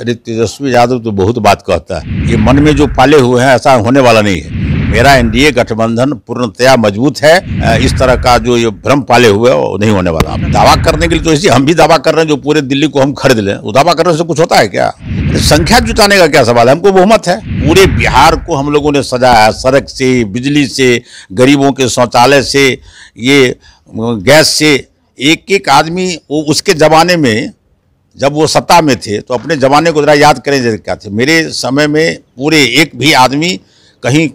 अरे तेजस्वी यादव तो बहुत बात कहता है ये मन में जो पाले हुए हैं ऐसा होने वाला नहीं है मेरा एनडीए गठबंधन पूर्णतया मजबूत है इस तरह का जो ये भ्रम पाले हुए वो नहीं होने वाला दावा करने के लिए तो ऐसी हम भी दावा कर रहे हैं जो पूरे दिल्ली को हम खरीद लें वो दावा करने से कुछ होता है क्या संख्या जुटाने का क्या सवाल है हमको बहुमत है पूरे बिहार को हम लोगों ने सजाया सड़क से बिजली से गरीबों के शौचालय से ये गैस से एक एक आदमी वो उसके ज़माने में जब वो सत्ता में थे तो अपने ज़माने को ज़रा याद करें जैसे क्या थे मेरे समय में पूरे एक भी आदमी कहीं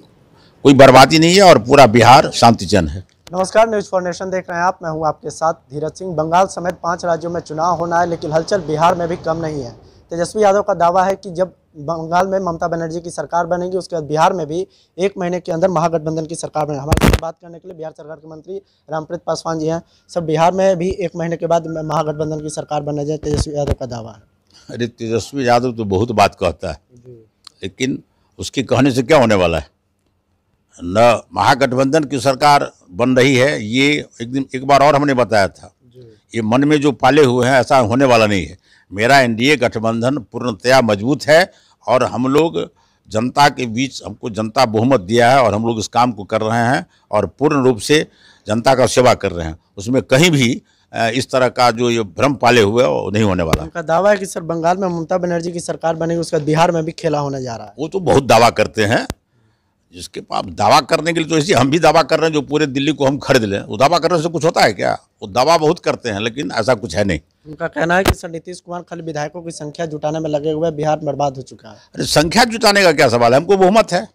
कोई बर्बादी नहीं है और पूरा बिहार शांतिजन है नमस्कार न्यूज फॉर नेशन देख रहे हैं आप मैं हूं आपके साथ धीरज सिंह बंगाल समेत पांच राज्यों में चुनाव होना है लेकिन हलचल बिहार में भी कम नहीं है तेजस्वी यादव का दावा है कि जब बंगाल में ममता बनर्जी की सरकार बनेगी उसके बाद बिहार में भी एक महीने के अंदर महागठबंधन की सरकार बनेगी हमारे साथ बात करने के लिए बिहार सरकार के मंत्री रामप्रीत पासवान जी हैं सब बिहार में भी एक महीने के बाद महागठबंधन की सरकार बने जाए तेजस्वी यादव का दावा है अरे तेजस्वी यादव तो बहुत बात कहता है लेकिन उसके कहने से क्या होने वाला है न महागठबंधन की सरकार बन रही है ये एक दिन एक बार और हमने बताया था ये मन में जो पाले हुए हैं ऐसा होने वाला नहीं है मेरा एनडीए गठबंधन पूर्णतया मजबूत है और हम लोग जनता के बीच हमको जनता बहुमत दिया है और हम लोग इस काम को कर रहे हैं और पूर्ण रूप से जनता का सेवा कर रहे हैं उसमें कहीं भी इस तरह का जो ये भ्रम पाले हुए वो नहीं होने वाला उनका दावा है कि सर बंगाल में ममता बनर्जी की सरकार बनेगी उसका बिहार में भी खेला होने जा रहा है वो तो बहुत दावा करते हैं जिसके पास दावा करने के लिए तो ऐसे हम भी दावा कर रहे हैं जो पूरे दिल्ली को हम खरीद लें वो दावा करने से कुछ होता है क्या वो दावा बहुत करते हैं लेकिन ऐसा कुछ है नहीं उनका कहना है कि सर नीतीश कुमार खाली विधायकों की संख्या जुटाने में लगे हुए बिहार बर्बाद हो चुका है अरे संख्या जुटाने का क्या सवाल है हमको बहुमत है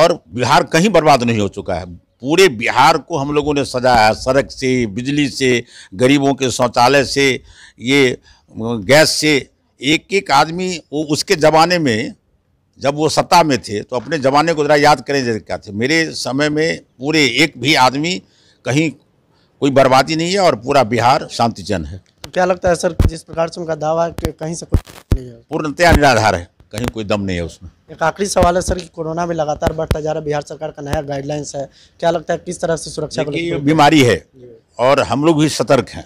और बिहार कहीं बर्बाद नहीं हो चुका है पूरे बिहार को हम लोगों ने सजाया है सड़क से बिजली से गरीबों के शौचालय से ये गैस से एक एक आदमी वो उसके ज़माने में जब वो सत्ता में थे तो अपने ज़माने को ज़रा याद करें जैसे क्या थे मेरे समय में पूरे एक भी आदमी कहीं कोई बर्बादी नहीं है और पूरा बिहार शांतिजन है तो क्या लगता है सर जिस प्रकार से उनका दावा है कहीं से कुछ नहीं है पूर्णतया निराधार है कहीं कोई दम नहीं है उसमें एक आखिरी सवाल है सर कि कोरोना भी लगातार बढ़ता जा रहा है बिहार सरकार का नया गाइडलाइंस है क्या लगता है किस तरह से सुरक्षा बीमारी है और हम लोग भी सतर्क हैं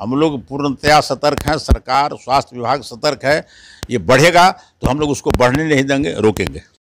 हम लोग पूर्णतया सतर्क हैं सरकार स्वास्थ्य विभाग सतर्क है ये बढ़ेगा तो हम लोग उसको बढ़ने नहीं देंगे रोकेंगे